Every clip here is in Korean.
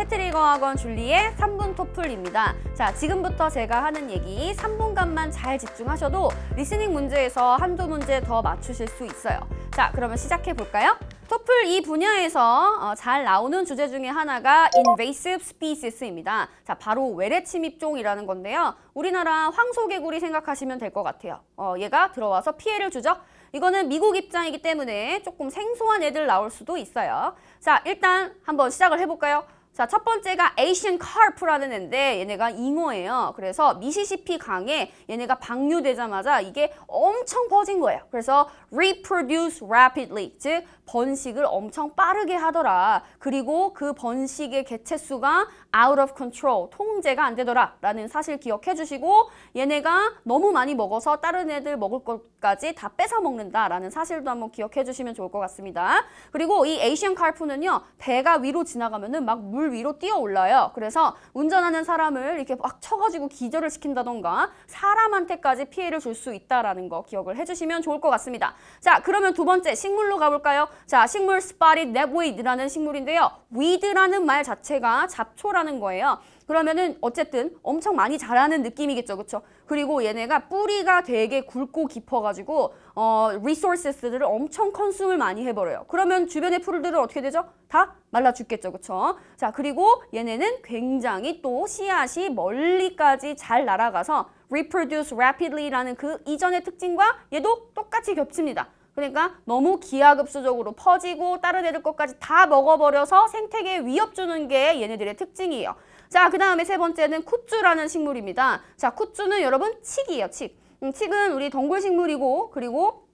패트리거 학원 줄리의 3분 토플입니다. 자, 지금부터 제가 하는 얘기 3분간만 잘 집중하셔도 리스닝 문제에서 한두 문제 더 맞추실 수 있어요. 자, 그러면 시작해 볼까요? 토플 이 분야에서 어, 잘 나오는 주제 중에 하나가 invasive species입니다. 자, 바로 외래 침입종이라는 건데요. 우리나라 황소개구리 생각하시면 될 것 같아요. 어, 얘가 들어와서 피해를 주죠. 이거는 미국 입장이기 때문에 조금 생소한 애들 나올 수도 있어요. 자, 일단 한번 시작을 해볼까요? 자, 첫 번째가 에이시안 카프라는 애인데 얘네가 잉어예요. 그래서 미시시피 강에 얘네가 방류되자마자 이게 엄청 퍼진 거예요. 그래서 reproduce rapidly, 즉 번식을 엄청 빠르게 하더라. 그리고 그 번식의 개체수가 out of control, 통제가 안 되더라 라는 사실 기억해 주시고 얘네가 너무 많이 먹어서 다른 애들 먹을 것까지 다 뺏어 먹는다 라는 사실도 한번 기억해 주시면 좋을 것 같습니다. 그리고 이 에이시안 카프는요. 배가 위로 지나가면은 막물 물 위로 뛰어 올라요. 그래서 운전하는 사람을 이렇게 막 쳐가지고 기절을 시킨다던가 사람한테까지 피해를 줄 수 있다라는 거 기억을 해주시면 좋을 것 같습니다. 자, 그러면 두 번째 식물로 가볼까요? 자, 식물 스파리 네보이드라는 식물인데요. 위드라는 말 자체가 잡초라는 거예요. 그러면은 어쨌든 엄청 많이 자라는 느낌이겠죠. 그렇죠? 그리고 얘네가 뿌리가 되게 굵고 깊어가지고 어, 리소스들을 엄청 컨슘을 많이 해버려요. 그러면 주변의 풀들은 어떻게 되죠? 다 말라 죽겠죠. 그렇죠? 자, 그리고 얘네는 굉장히 또 씨앗이 멀리까지 잘 날아가서 reproduce rapidly라는 그 이전의 특징과 얘도 똑같이 겹칩니다. 그러니까 너무 기하급수적으로 퍼지고 다른 애들 것까지 다 먹어버려서 생태계에 위협 주는 게 얘네들의 특징이에요. 자, 그 다음에 세 번째는 쿠주라는 식물입니다. 자, 쿠주는 여러분 칡이에요, 칡. 음, 칡은 우리 덩굴식물이고 그리고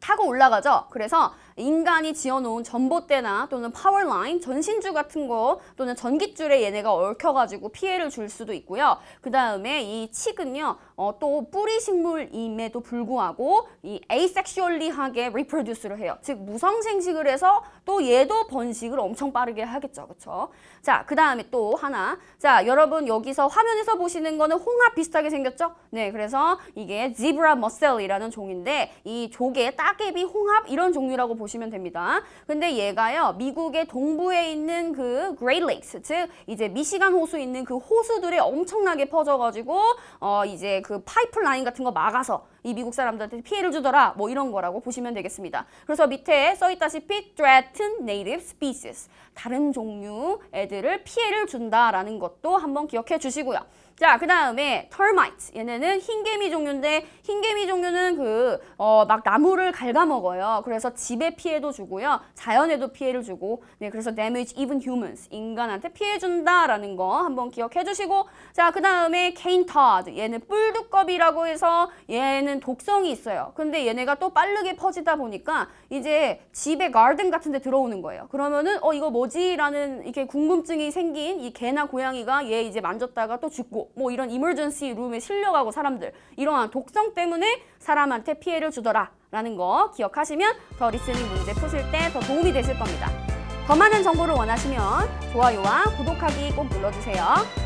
타고 올라가죠. 그래서 인간이 지어놓은 전봇대나 또는 파워라인, 전신주 같은 거 또는 전깃줄에 얘네가 얽혀가지고 피해를 줄 수도 있고요. 그 다음에 이 칡은요. 어, 또 뿌리 식물임에도 불구하고 이에이섹 x u 리하게리프로듀스를 해요. 즉 무성생식을 해서 또 얘도 번식을 엄청 빠르게 하겠죠. 그렇죠? 자, 그 다음에 또 하나. 자, 여러분 여기서 화면에서 보시는 거는 홍합 비슷하게 생겼죠? 네, 그래서 이게 지브라 머셀이라는 종인데 이 조개, 따개비, 홍합 이런 종류라고 보시면 됩니다. 근데 얘가요. 미국의 동부에 있는 그 Great Lakes 즉 이제 미시간 호수 있는 그 호수들이 엄청나게 퍼져 가지고 어 이제 그 파이프라인 같은 거 막아서 이 미국 사람들한테 피해를 주더라 뭐 이런 거라고 보시면 되겠습니다. 그래서 밑에 써있다시피 threaten native species 다른 종류 애들을 피해를 준다라는 것도 한번 기억해 주시고요. 자, 그 다음에 termite. 얘네는 흰개미 종류인데 흰개미 종류는 그, 어, 막 나무를 갉아먹어요. 그래서 집에 피해도 주고요. 자연에도 피해를 주고. 네, 그래서 damage even humans. 인간한테 피해준다라는 거 한번 기억해 주시고. 자, 그 다음에 cane toad. 얘는 뿔두껍이라고 해서 얘는 얘는 독성이 있어요. 근데 얘네가 또 빠르게 퍼지다 보니까 이제 집에 가든 같은 데 들어오는 거예요. 그러면은 어 이거 뭐지? 라는 이렇게 궁금증이 생긴 이 개나 고양이가 얘 이제 만졌다가 또 죽고 뭐 이런 이머전시 룸에 실려가고 사람들 이러한 독성 때문에 사람한테 피해를 주더라 라는 거 기억하시면 더 리스닝 문제 푸실 때 더 도움이 되실 겁니다. 더 많은 정보를 원하시면 좋아요와 구독하기 꼭 눌러주세요.